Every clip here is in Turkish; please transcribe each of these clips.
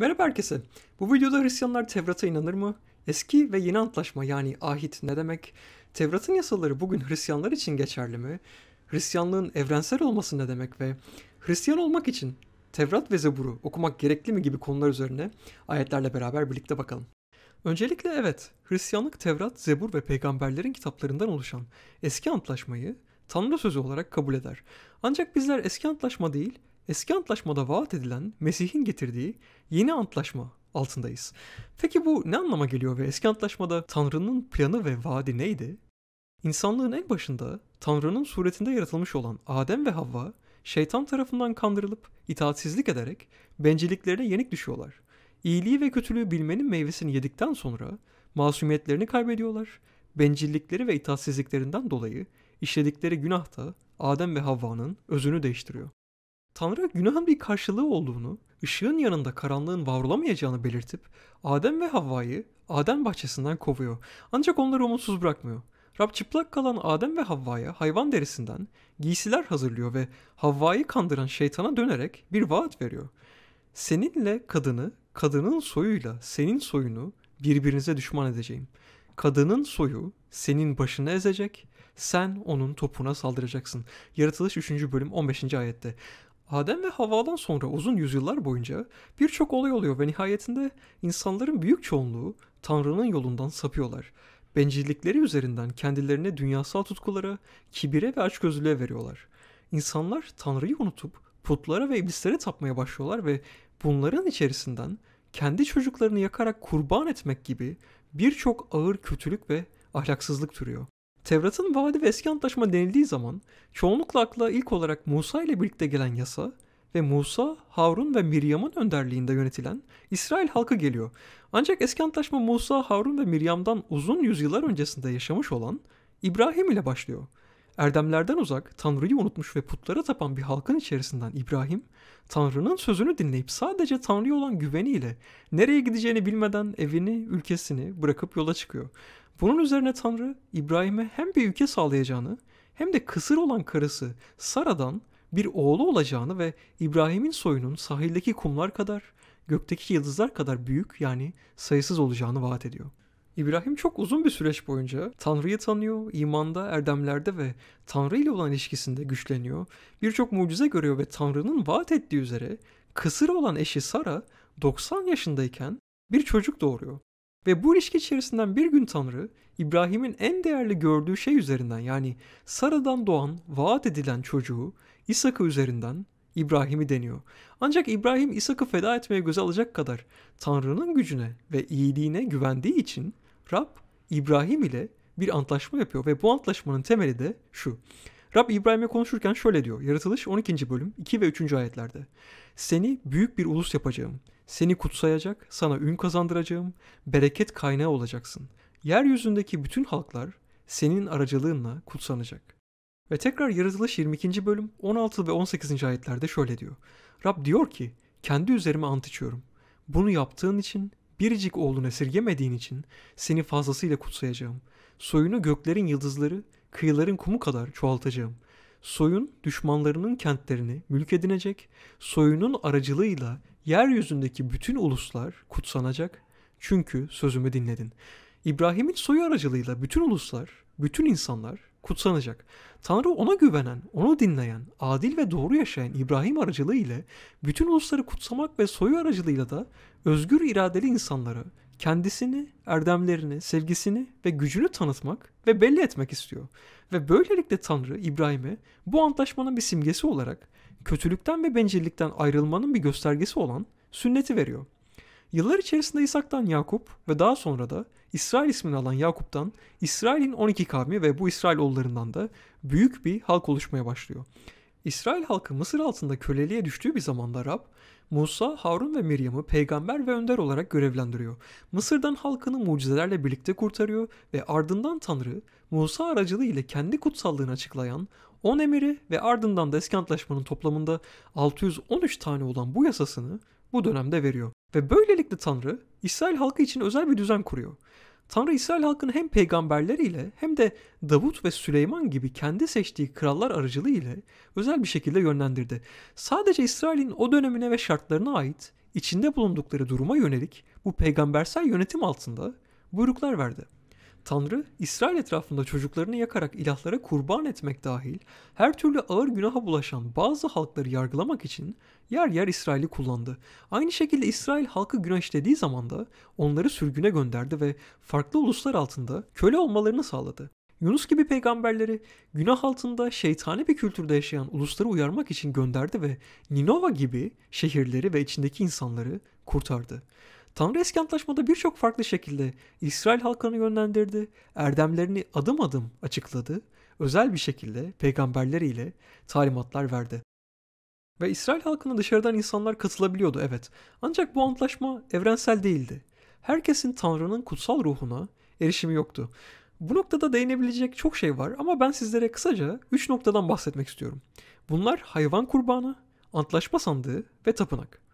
Merhaba herkese. Bu videoda Hristiyanlar Tevrat'a inanır mı? Eski ve yeni antlaşma yani ahit ne demek? Tevrat'ın yasaları bugün Hristiyanlar için geçerli mi? Hristiyanlığın evrensel olması ne demek ve Hristiyan olmak için Tevrat ve Zebur'u okumak gerekli mi gibi konular üzerine ayetlerle beraber birlikte bakalım. Öncelikle evet, Hristiyanlık Tevrat, Zebur ve peygamberlerin kitaplarından oluşan eski antlaşmayı Tanrı sözü olarak kabul eder. Ancak bizler eski antlaşma değil, eski antlaşmada vaat edilen Mesih'in getirdiği yeni antlaşma altındayız. Peki bu ne anlama geliyor ve eski antlaşmada Tanrı'nın planı ve vaadi neydi? İnsanlığın en başında Tanrı'nın suretinde yaratılmış olan Adem ve Havva şeytan tarafından kandırılıp itaatsizlik ederek bencilliklerine yenik düşüyorlar. İyiliği ve kötülüğü bilmenin meyvesini yedikten sonra masumiyetlerini kaybediyorlar. Bencillikleri ve itaatsizliklerinden dolayı işledikleri günah da Adem ve Havva'nın özünü değiştiriyor. Tanrı günahın bir karşılığı olduğunu, ışığın yanında karanlığın varolamayacağını belirtip Adem ve Havva'yı Adem bahçesinden kovuyor. Ancak onları umutsuz bırakmıyor. Rab çıplak kalan Adem ve Havva'ya hayvan derisinden giysiler hazırlıyor ve Havva'yı kandıran şeytana dönerek bir vaat veriyor. Seninle kadını, kadının soyuyla senin soyunu birbirinize düşman edeceğim. Kadının soyu senin başını ezecek, sen onun topuna saldıracaksın. Yaratılış 3. bölüm 15. ayette. Adem ve Havva'dan sonra uzun yüzyıllar boyunca birçok olay oluyor ve nihayetinde insanların büyük çoğunluğu Tanrı'nın yolundan sapıyorlar. Bencillikleri üzerinden kendilerine dünyasal tutkulara, kibire ve açgözlülüğe veriyorlar. İnsanlar Tanrı'yı unutup putlara ve iblislere tapmaya başlıyorlar ve bunların içerisinden kendi çocuklarını yakarak kurban etmek gibi birçok ağır kötülük ve ahlaksızlık türüyor. Tevrat'ın vaadi ve eski antlaşma denildiği zaman çoğunlukla akla ilk olarak Musa ile birlikte gelen yasa ve Musa, Harun ve Miryam'ın önderliğinde yönetilen İsrail halkı geliyor. Ancak eski antlaşma Musa, Harun ve Miryam'dan uzun yüzyıllar öncesinde yaşamış olan İbrahim ile başlıyor. Erdemlerden uzak, Tanrı'yı unutmuş ve putlara tapan bir halkın içerisinden İbrahim, Tanrı'nın sözünü dinleyip sadece Tanrı'ya olan güveniyle nereye gideceğini bilmeden evini, ülkesini bırakıp yola çıkıyor. Bunun üzerine Tanrı İbrahim'e hem bir ülke sağlayacağını hem de kısır olan karısı Sara'dan bir oğlu olacağını ve İbrahim'in soyunun sahildeki kumlar kadar, gökteki yıldızlar kadar büyük yani sayısız olacağını vaat ediyor. İbrahim çok uzun bir süreç boyunca Tanrı'yı tanıyor, imanda, erdemlerde ve Tanrı ile olan ilişkisinde güçleniyor. Birçok mucize görüyor ve Tanrı'nın vaat ettiği üzere kısır olan eşi Sara 90 yaşındayken bir çocuk doğuruyor. Ve bu ilişki içerisinden bir gün Tanrı İbrahim'in en değerli gördüğü şey üzerinden yani Sara'dan doğan vaat edilen çocuğu İshak'ı üzerinden İbrahim'i deniyor. Ancak İbrahim İshak'ı feda etmeye göze alacak kadar Tanrı'nın gücüne ve iyiliğine güvendiği için Rab İbrahim ile bir antlaşma yapıyor ve bu antlaşmanın temeli de şu. Rab İbrahim'e konuşurken şöyle diyor. Yaratılış 12. bölüm 2 ve 3. ayetlerde. Seni büyük bir ulus yapacağım. Seni kutsayacak, sana ün kazandıracağım, bereket kaynağı olacaksın. Yeryüzündeki bütün halklar senin aracılığınla kutsanacak. Ve tekrar Yaratılış 22. bölüm 16 ve 18. ayetlerde şöyle diyor. Rab diyor ki, kendi üzerime ant içiyorum. Bunu yaptığın için, biricik oğlunu esirgemediğin için seni fazlasıyla kutsayacağım. Soyunu göklerin yıldızları, kıyıların kumu kadar çoğaltacağım. Soyun düşmanlarının kentlerini mülk edinecek, soyunun aracılığıyla yeryüzündeki bütün uluslar kutsanacak çünkü sözümü dinledin. İbrahim'in soyu aracılığıyla bütün uluslar, bütün insanlar kutsanacak. Tanrı ona güvenen, onu dinleyen, adil ve doğru yaşayan İbrahim aracılığı ile bütün ulusları kutsamak ve soyu aracılığıyla da özgür iradeli insanlara kendisini, erdemlerini, sevgisini ve gücünü tanıtmak ve belli etmek istiyor. Ve böylelikle Tanrı İbrahim'e bu antlaşmanın bir simgesi olarak kötülükten ve bencillikten ayrılmanın bir göstergesi olan sünneti veriyor. Yıllar içerisinde İshak'tan Yakup ve daha sonra da İsrail ismini alan Yakup'tan İsrail'in 12 kavmi ve bu İsrail İsrailoğullarından da büyük bir halk oluşmaya başlıyor. İsrail halkı Mısır altında köleliğe düştüğü bir zamanda Rab, Musa, Harun ve Meryem'i peygamber ve önder olarak görevlendiriyor. Mısır'dan halkını mucizelerle birlikte kurtarıyor ve ardından Tanrı, Musa aracılığıyla kendi kutsallığını açıklayan, 10 emiri ve ardından da eski antlaşmanın toplamında 613 tane olan bu yasasını bu dönemde veriyor. Ve böylelikle Tanrı İsrail halkı için özel bir düzen kuruyor. Tanrı İsrail halkını hem peygamberleriyle hem de Davut ve Süleyman gibi kendi seçtiği krallar aracılığı ile özel bir şekilde yönlendirdi. Sadece İsrail'in o dönemine ve şartlarına ait içinde bulundukları duruma yönelik bu peygambersel yönetim altında buyruklar verdi. Tanrı İsrail etrafında çocuklarını yakarak ilahlara kurban etmek dahil her türlü ağır günaha bulaşan bazı halkları yargılamak için yer yer İsrail'i kullandı. Aynı şekilde İsrail halkı günah işlediği zaman da onları sürgüne gönderdi ve farklı uluslar altında köle olmalarını sağladı. Yunus gibi peygamberleri günah altında şeytani bir kültürde yaşayan ulusları uyarmak için gönderdi ve Ninova gibi şehirleri ve içindeki insanları kurtardı. Tanrı eski antlaşmada birçok farklı şekilde İsrail halkını yönlendirdi, erdemlerini adım adım açıkladı, özel bir şekilde peygamberleriyle talimatlar verdi. Ve İsrail halkına dışarıdan insanlar katılabiliyordu evet. Ancak bu antlaşma evrensel değildi. Herkesin Tanrı'nın kutsal ruhuna erişimi yoktu. Bu noktada değinebilecek çok şey var ama ben sizlere kısaca 3 noktadan bahsetmek istiyorum. Bunlar hayvan kurbanı, antlaşma sandığı ve tapınak.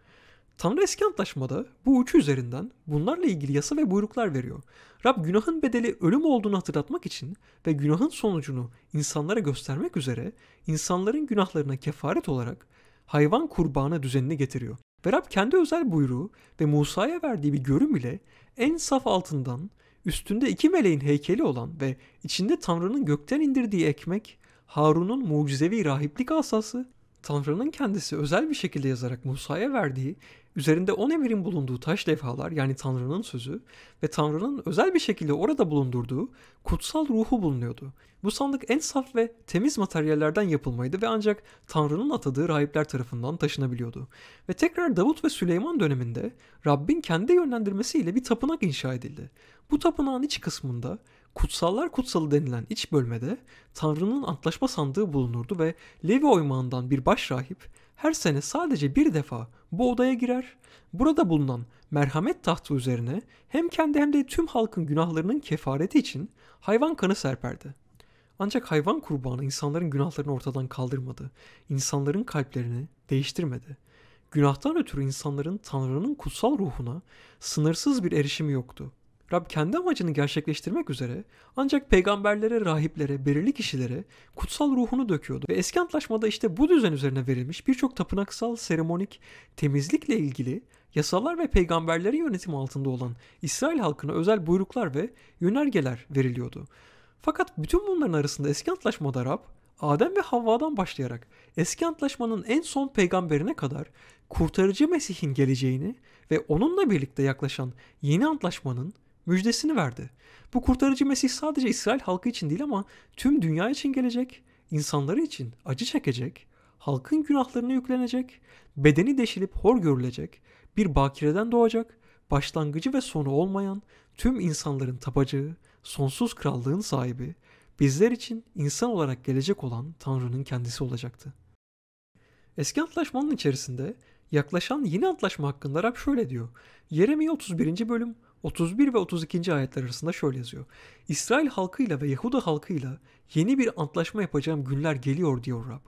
Tanrı eski antlaşmada bu uçu üzerinden bunlarla ilgili yasa ve buyruklar veriyor. Rab günahın bedeli ölüm olduğunu hatırlatmak için ve günahın sonucunu insanlara göstermek üzere insanların günahlarına kefaret olarak hayvan kurbanı düzenini getiriyor. Ve Rab kendi özel buyruğu ve Musa'ya verdiği bir görüm ile en saf altından üstünde iki meleğin heykeli olan ve içinde Tanrı'nın gökten indirdiği ekmek, Harun'un mucizevi rahiplik asası, Tanrı'nın kendisi özel bir şekilde yazarak Musa'ya verdiği üzerinde on emirin bulunduğu taş levhalar yani Tanrı'nın sözü ve Tanrı'nın özel bir şekilde orada bulundurduğu kutsal ruhu bulunuyordu. Bu sandık en saf ve temiz materyallerden yapılmaydı ve ancak Tanrı'nın atadığı rahipler tarafından taşınabiliyordu. Ve tekrar Davut ve Süleyman döneminde Rabbin kendi yönlendirmesiyle bir tapınak inşa edildi. Bu tapınağın iç kısmında Kutsallar Kutsalı denilen iç bölmede Tanrı'nın antlaşma sandığı bulunurdu ve Levi oymağından bir baş rahip her sene sadece bir defa bu odaya girer, burada bulunan merhamet tahtı üzerine hem kendi hem de tüm halkın günahlarının kefareti için hayvan kanı serperdi. Ancak hayvan kurbanı insanların günahlarını ortadan kaldırmadı, insanların kalplerini değiştirmedi. Günahtan ötürü insanların Tanrı'nın kutsal ruhuna sınırsız bir erişimi yoktu. Rab kendi amacını gerçekleştirmek üzere ancak peygamberlere, rahiplere, belirli kişilere kutsal ruhunu döküyordu. Ve eski antlaşmada işte bu düzen üzerine verilmiş birçok tapınaksal, seremonik, temizlikle ilgili yasalar ve peygamberleri yönetim altında olan İsrail halkına özel buyruklar ve yönergeler veriliyordu. Fakat bütün bunların arasında eski antlaşmada Rab, Adem ve Havva'dan başlayarak eski antlaşmanın en son peygamberine kadar kurtarıcı Mesih'in geleceğini ve onunla birlikte yaklaşan yeni antlaşmanın müjdesini verdi. Bu kurtarıcı Mesih sadece İsrail halkı için değil ama tüm dünya için gelecek, insanları için acı çekecek, halkın günahlarını yüklenecek, bedeni deşilip hor görülecek, bir bakireden doğacak, başlangıcı ve sonu olmayan, tüm insanların tapacağı, sonsuz krallığın sahibi, bizler için insan olarak gelecek olan Tanrı'nın kendisi olacaktı. Eski antlaşmanın içerisinde yaklaşan yeni antlaşma hakkında Rab şöyle diyor. Yeremye 31. bölüm 31 ve 32. ayetler arasında şöyle yazıyor. İsrail halkıyla ve Yahuda halkıyla yeni bir antlaşma yapacağım günler geliyor diyor Rab.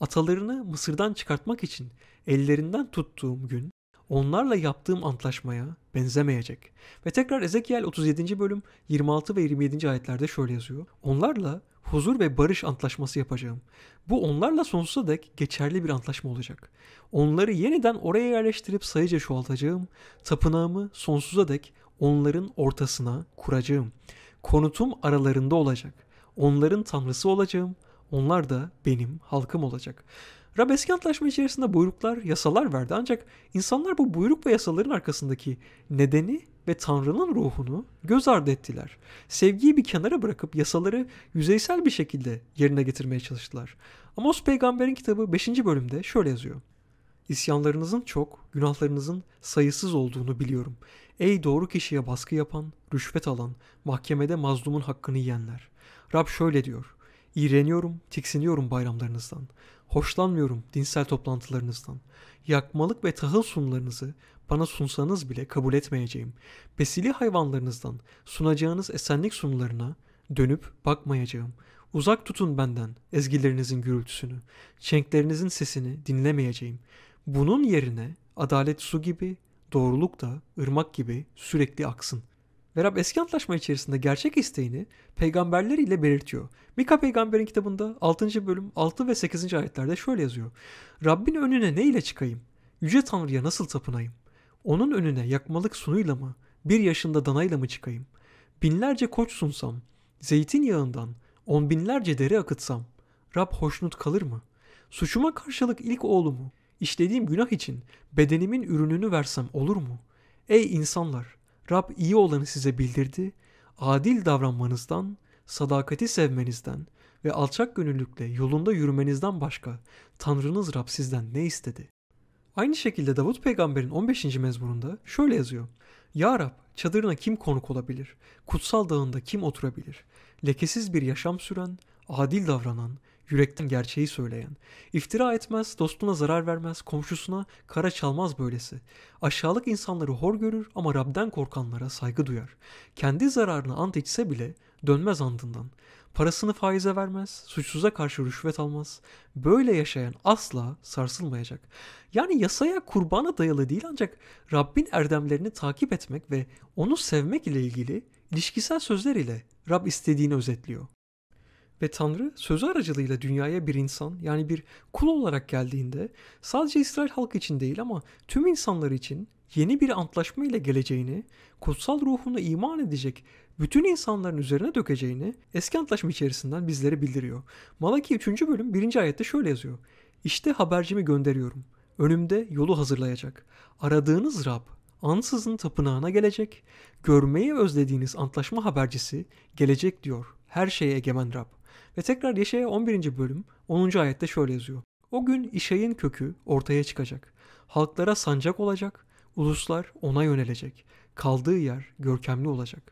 Atalarını Mısır'dan çıkartmak için ellerinden tuttuğum gün onlarla yaptığım antlaşmaya benzemeyecek. Ve tekrar Ezekiel 37. bölüm 26 ve 27. ayetlerde şöyle yazıyor. Onlarla huzur ve barış antlaşması yapacağım. Bu onlarla sonsuza dek geçerli bir antlaşma olacak. Onları yeniden oraya yerleştirip sayıca çoğaltacağım. Tapınağımı sonsuza dek onların ortasına kuracağım. Konutum aralarında olacak. Onların tanrısı olacağım. Onlar da benim halkım olacak. Rab eski antlaşma içerisinde buyruklar, yasalar verdi ancak insanlar bu buyruk ve yasaların arkasındaki nedeni ve Tanrı'nın ruhunu göz ardı ettiler. Sevgiyi bir kenara bırakıp yasaları yüzeysel bir şekilde yerine getirmeye çalıştılar. Amos peygamberin kitabı 5. bölümde şöyle yazıyor. İsyanlarınızın çok, günahlarınızın sayısız olduğunu biliyorum. Ey doğru kişiye baskı yapan, rüşvet alan, mahkemede mazlumun hakkını yiyenler. Rab şöyle diyor. İğreniyorum, tiksiniyorum bayramlarınızdan. Hoşlanmıyorum dinsel toplantılarınızdan. Yakmalık ve tahıl sunularınızı bana sunsanız bile kabul etmeyeceğim. Besili hayvanlarınızdan sunacağınız esenlik sunularına dönüp bakmayacağım. Uzak tutun benden ezgilerinizin gürültüsünü. Çenklerinizin sesini dinlemeyeceğim.'' Bunun yerine adalet su gibi, doğruluk da ırmak gibi sürekli aksın. Verab eski antlaşma içerisinde gerçek isteğini peygamberler ile belirtiyor. Mika peygamberin kitabında 6. bölüm 6 ve 8. ayetlerde şöyle yazıyor. Rabbin önüne ne ile çıkayım? Yüce Tanrı'ya nasıl tapınayım? Onun önüne yakmalık sunuyla mı, bir yaşında danayla mı çıkayım? Binlerce koç sunsam, zeytin yağından on binlerce deri akıtsam, Rab hoşnut kalır mı? Suçuma karşılık ilk oğlumu, işlediğim günah için bedenimin ürününü versem olur mu? Ey insanlar! Rab iyi olanı size bildirdi. Adil davranmanızdan, sadakati sevmenizden ve alçak gönüllükle yolunda yürümenizden başka Tanrınız Rab sizden ne istedi? Aynı şekilde Davut peygamberin 15. mezmurunda şöyle yazıyor. Ya Rab çadırına kim konuk olabilir? Kutsal dağında kim oturabilir? Lekesiz bir yaşam süren, adil davranan, yürekten gerçeği söyleyen, iftira etmez, dostuna zarar vermez, komşusuna kara çalmaz böylesi. Aşağılık insanları hor görür ama Rab'den korkanlara saygı duyar. Kendi zararını ant içse bile dönmez andından. Parasını faize vermez, suçsuza karşı rüşvet almaz. Böyle yaşayan asla sarsılmayacak. Yani yasaya kurbana dayalı değil ancak Rabbin erdemlerini takip etmek ve onu sevmek ile ilgili ilişkisel sözler ile Rab istediğini özetliyor. Ve Tanrı sözü aracılığıyla dünyaya bir insan yani bir kul olarak geldiğinde sadece İsrail halkı için değil ama tüm insanlar için yeni bir antlaşma ile geleceğini, kutsal ruhuna iman edecek bütün insanların üzerine dökeceğini eski antlaşma içerisinden bizlere bildiriyor. Malaki 3. bölüm 1. ayette şöyle yazıyor. İşte habercimi gönderiyorum. Önümde yolu hazırlayacak. Aradığınız Rab ansızın tapınağına gelecek. Görmeyi özlediğiniz antlaşma habercisi gelecek diyor. Her şeye egemen Rab. Ve tekrar Yeşaya 11. bölüm 10. ayette şöyle yazıyor. O gün İşay'ın kökü ortaya çıkacak. Halklara sancak olacak, uluslar ona yönelecek. Kaldığı yer görkemli olacak.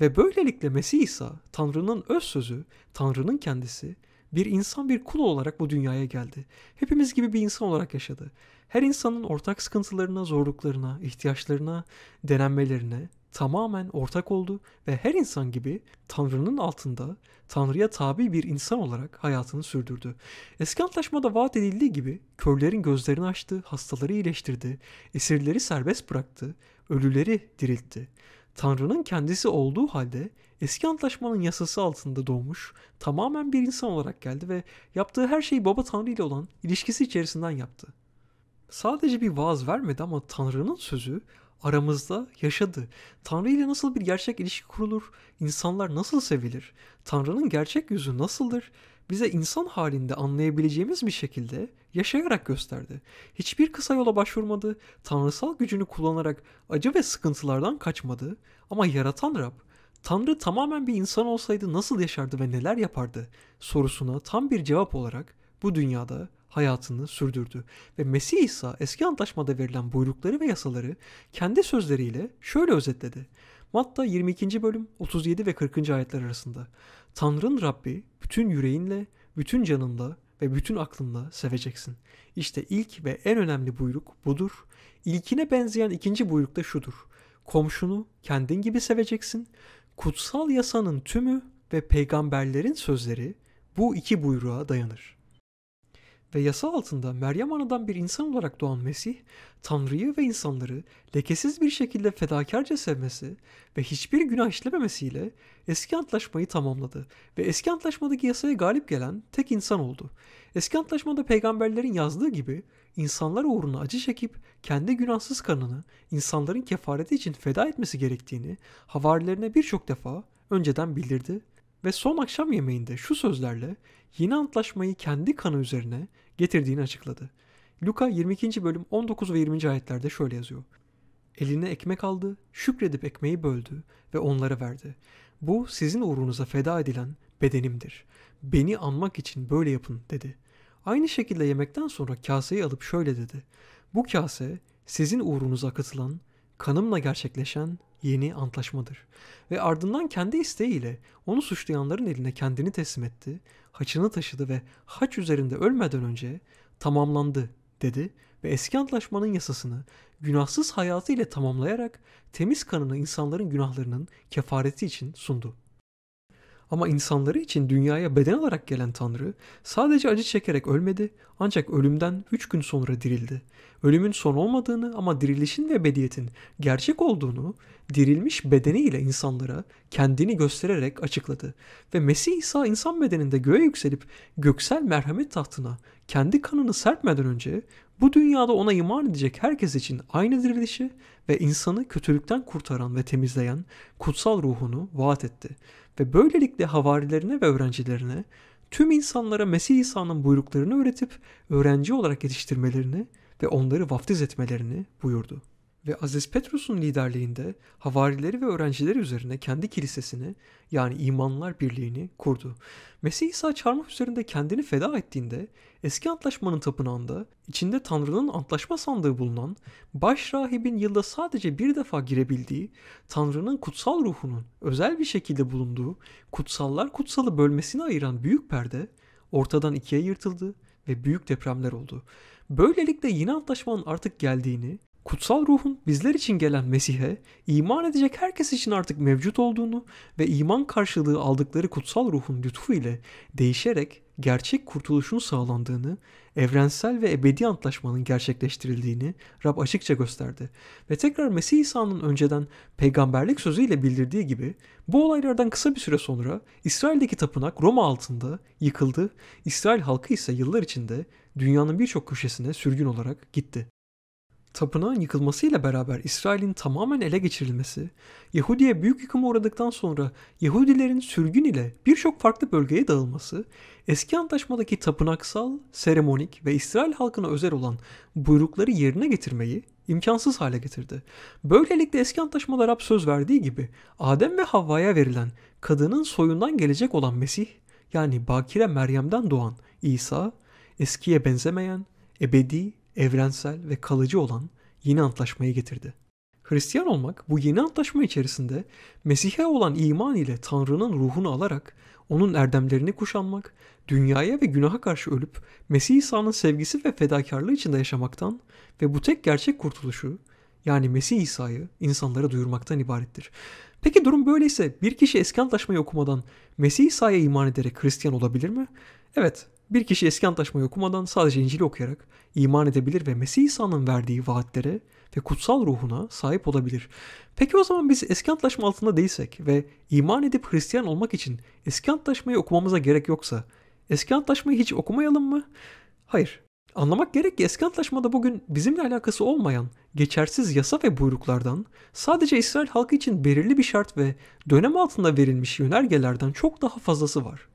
Ve böylelikle Mesih İsa, Tanrı'nın öz sözü, Tanrı'nın kendisi, bir insan bir kul olarak bu dünyaya geldi. Hepimiz gibi bir insan olarak yaşadı. Her insanın ortak sıkıntılarına, zorluklarına, ihtiyaçlarına, denenmelerine, tamamen ortak oldu ve her insan gibi Tanrı'nın altında Tanrı'ya tabi bir insan olarak hayatını sürdürdü. Eski antlaşmada vaat edildiği gibi körlerin gözlerini açtı, hastaları iyileştirdi, esirleri serbest bıraktı, ölüleri diriltti. Tanrı'nın kendisi olduğu halde eski antlaşmanın yasası altında doğmuş, tamamen bir insan olarak geldi ve yaptığı her şeyi Baba Tanrı ile olan ilişkisi içerisinden yaptı. Sadece bir vaaz vermedi ama Tanrı'nın sözü aramızda yaşadı. Tanrı ile nasıl bir gerçek ilişki kurulur? İnsanlar nasıl sevilir? Tanrı'nın gerçek yüzü nasıldır? Bize insan halinde anlayabileceğimiz bir şekilde yaşayarak gösterdi. Hiçbir kısa yola başvurmadı, tanrısal gücünü kullanarak acı ve sıkıntılardan kaçmadı ama yaratan Rab, Tanrı tamamen bir insan olsaydı nasıl yaşardı ve neler yapardı sorusuna tam bir cevap olarak bu dünyada hayatını sürdürdü. Ve Mesih İsa eski antlaşmada verilen buyrukları ve yasaları kendi sözleriyle şöyle özetledi. Matta 22. bölüm 37 ve 40. ayetler arasında. Tanrın Rabbi bütün yüreğinle, bütün canınla ve bütün aklınla seveceksin. İşte ilk ve en önemli buyruk budur. İlkine benzeyen ikinci buyruk da şudur. Komşunu kendin gibi seveceksin. Kutsal yasanın tümü ve peygamberlerin sözleri bu iki buyruğa dayanır ve yasa altında Meryem Ana'dan bir insan olarak doğan Mesih, Tanrı'yı ve insanları lekesiz bir şekilde fedakarca sevmesi ve hiçbir günah işlememesiyle eski antlaşmayı tamamladı ve eski antlaşmadaki yasaya galip gelen tek insan oldu. Eski antlaşmada peygamberlerin yazdığı gibi insanlar uğruna acı çekip kendi günahsız kanını insanların kefareti için feda etmesi gerektiğini havarilerine birçok defa önceden bildirdi ve son akşam yemeğinde şu sözlerle yeni antlaşmayı kendi kanı üzerine getirdiğini açıkladı. Luka 22. bölüm 19 ve 20. ayetlerde şöyle yazıyor. Eline ekmek aldı, şükredip ekmeği böldü ve onları verdi. Bu sizin uğrunuza feda edilen bedenimdir. Beni anmak için böyle yapın dedi. Aynı şekilde yemekten sonra kaseyi alıp şöyle dedi. Bu kase sizin uğrunuza katılan kanımla gerçekleşen yeni antlaşmadır. Ve ardından kendi isteğiyle onu suçlayanların eline kendini teslim etti, haçını taşıdı ve haç üzerinde ölmeden önce tamamlandı dedi ve eski antlaşmanın yasasını günahsız hayatı ile tamamlayarak temiz kanını insanların günahlarının kefareti için sundu. Ama insanları için dünyaya beden olarak gelen Tanrı sadece acı çekerek ölmedi ancak ölümden üç gün sonra dirildi ölümün son olmadığını ama dirilişin ve bediyetin gerçek olduğunu dirilmiş bedeniyle insanlara kendini göstererek açıkladı. Ve Mesih İsa insan bedeninde göğe yükselip göksel merhamet tahtına kendi kanını serpmeden önce bu dünyada ona iman edecek herkes için aynı dirilişi ve insanı kötülükten kurtaran ve temizleyen kutsal ruhunu vaat etti. Ve böylelikle havarilerine ve öğrencilerine tüm insanlara Mesih İsa'nın buyruklarını öğretip öğrenci olarak yetiştirmelerini ve onları vaftiz etmelerini buyurdu. Ve Aziz Petrus'un liderliğinde havarileri ve öğrencileri üzerine kendi kilisesini yani imanlar birliğini kurdu. Mesih İsa çarmıh üzerinde kendini feda ettiğinde eski antlaşmanın tapınağında içinde Tanrı'nın antlaşma sandığı bulunan baş rahibin yılda sadece bir defa girebildiği Tanrı'nın kutsal ruhunun özel bir şekilde bulunduğu kutsallar kutsalı bölmesini ayıran büyük perde ortadan ikiye yırtıldı ve büyük depremler oldu. Böylelikle yeni antlaşmanın artık geldiğini, kutsal ruhun bizler için gelen Mesih'e iman edecek herkes için artık mevcut olduğunu ve iman karşılığı aldıkları kutsal ruhun lütfu ile değişerek gerçek kurtuluşun sağlandığını, evrensel ve ebedi antlaşmanın gerçekleştirildiğini Rab açıkça gösterdi. Ve tekrar Mesih İsa'nın önceden peygamberlik sözüyle bildirdiği gibi bu olaylardan kısa bir süre sonra İsrail'deki tapınak Roma altında yıkıldı, İsrail halkı ise yıllar içinde dünyanın birçok köşesine sürgün olarak gitti. Tapınağın yıkılmasıyla beraber İsrail'in tamamen ele geçirilmesi, Yahudi'ye büyük yıkıma uğradıktan sonra Yahudilerin sürgün ile birçok farklı bölgeye dağılması, eski antlaşmadaki tapınaksal, seremonik ve İsrail halkına özel olan buyrukları yerine getirmeyi imkansız hale getirdi. Böylelikle eski Antlaşmada Rab söz verdiği gibi Adem ve Havva'ya verilen kadının soyundan gelecek olan Mesih yani Bakire Meryem'den doğan İsa eskiye benzemeyen, ebedi, evrensel ve kalıcı olan yeni antlaşmayı getirdi. Hristiyan olmak bu yeni antlaşma içerisinde Mesih'e olan iman ile Tanrı'nın ruhunu alarak onun erdemlerini kuşanmak, dünyaya ve günaha karşı ölüp Mesih İsa'nın sevgisi ve fedakarlığı içinde yaşamaktan ve bu tek gerçek kurtuluşu yani Mesih İsa'yı insanlara duyurmaktan ibarettir. Peki durum böyleyse bir kişi eski antlaşmayı okumadan Mesih İsa'ya iman ederek Hristiyan olabilir mi? Evet, bir kişi eski antlaşmayı okumadan sadece İncil'i okuyarak iman edebilir ve Mesih İsa'nın verdiği vaatlere ve kutsal ruhuna sahip olabilir. Peki o zaman biz eski antlaşma altında değilsek ve iman edip Hristiyan olmak için eski antlaşmayı okumamıza gerek yoksa eski antlaşmayı hiç okumayalım mı? Hayır. Anlamak gerek ki eski antlaşmada bugün bizimle alakası olmayan geçersiz yasa ve buyruklardan sadece İsrail halkı için belirli bir şart ve dönem altında verilmiş yönergelerden çok daha fazlası var.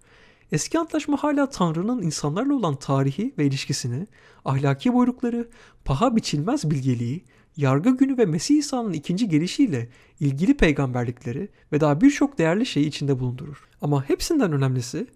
Eski antlaşma hala Tanrı'nın insanlarla olan tarihi ve ilişkisini, ahlaki buyrukları, paha biçilmez bilgeliği, yargı günü ve Mesih İsa'nın ikinci gelişiyle ilgili peygamberlikleri ve daha birçok değerli şeyi içinde bulundurur. Ama hepsinden önemlisi,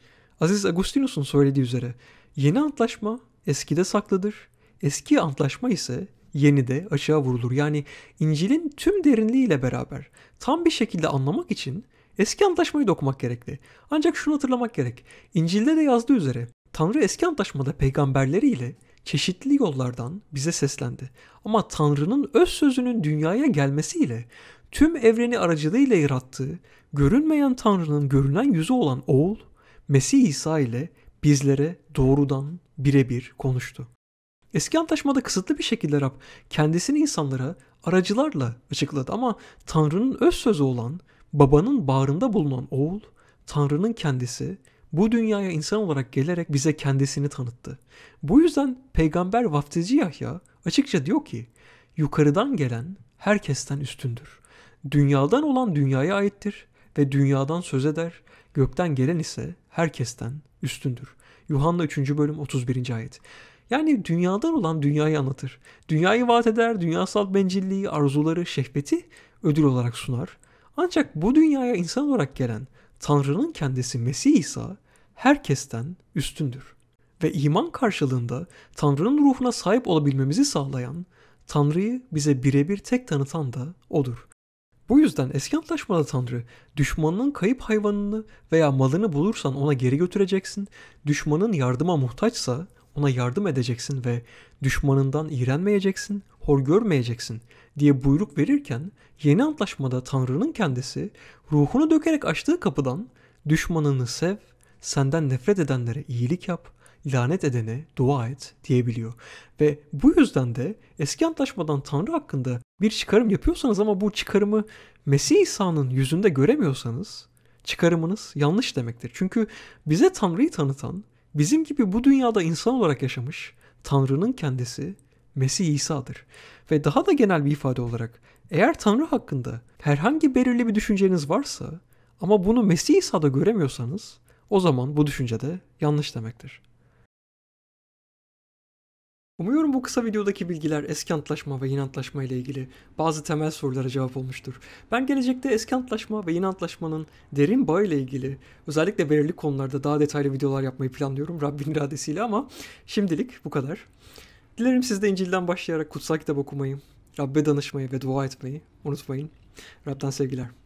Aziz Agustinus'un söylediği üzere yeni antlaşma eskide saklıdır, eski antlaşma ise yeni de aşağı vurulur. Yani İncil'in tüm derinliğiyle beraber tam bir şekilde anlamak için Eski antlaşmayı da okumak gerekli. Ancak şunu hatırlamak gerek. İncil'de de yazdığı üzere Tanrı eski antlaşmada peygamberleriyle çeşitli yollardan bize seslendi. Ama Tanrı'nın öz sözünün dünyaya gelmesiyle tüm evreni aracılığıyla yarattığı, görünmeyen Tanrı'nın görünen yüzü olan oğul Mesih İsa ile bizlere doğrudan birebir konuştu. Eski antlaşmada kısıtlı bir şekilde Rab kendisini insanlara aracılarla açıkladı ama Tanrı'nın öz sözü olan Babanın bağrında bulunan oğul, Tanrı'nın kendisi bu dünyaya insan olarak gelerek bize kendisini tanıttı. Bu yüzden peygamber vaftizci Yahya açıkça diyor ki, yukarıdan gelen herkesten üstündür. Dünyadan olan dünyaya aittir ve dünyadan söz eder, gökten gelen ise herkesten üstündür. Yuhanna 3. bölüm 31. ayet. Yani dünyadan olan dünyayı anlatır. Dünyayı vaat eder, dünyasal bencilliği, arzuları, şehveti ödül olarak sunar. Ancak bu dünyaya insan olarak gelen Tanrı'nın kendisi Mesih İsa herkesten üstündür. Ve iman karşılığında Tanrı'nın ruhuna sahip olabilmemizi sağlayan, Tanrı'yı bize birebir tek tanıtan da O'dur. Bu yüzden eski antlaşmada Tanrı, düşmanının kayıp hayvanını veya malını bulursan ona geri götüreceksin, düşmanın yardıma muhtaçsa ona yardım edeceksin ve düşmanından iğrenmeyeceksin, hor görmeyeceksin diye buyruk verirken yeni antlaşmada Tanrı'nın kendisi ruhunu dökerek açtığı kapıdan düşmanını sev, senden nefret edenlere iyilik yap, lanet edene dua et diyebiliyor. Ve bu yüzden de eski antlaşmadan Tanrı hakkında bir çıkarım yapıyorsanız ama bu çıkarımı Mesih İsa'nın yüzünde göremiyorsanız çıkarımınız yanlış demektir. Çünkü bize Tanrı'yı tanıtan, bizim gibi bu dünyada insan olarak yaşamış Tanrı'nın kendisi Mesih İsa'dır. Ve daha da genel bir ifade olarak eğer Tanrı hakkında herhangi belirli bir düşünceniz varsa ama bunu Mesih İsa'da göremiyorsanız o zaman bu düşünce de yanlış demektir. Umuyorum bu kısa videodaki bilgiler eski antlaşma ve yeni antlaşma ile ilgili bazı temel sorulara cevap olmuştur. Ben gelecekte eski antlaşma ve yeni antlaşmanın derin bağ ile ilgili özellikle belirli konularda daha detaylı videolar yapmayı planlıyorum Rabbin iradesiyle ama şimdilik bu kadar. Dilerim siz de İncil'den başlayarak kutsal kitap okumayı, Rabbe danışmayı ve dua etmeyi unutmayın. Rab'den sevgiler.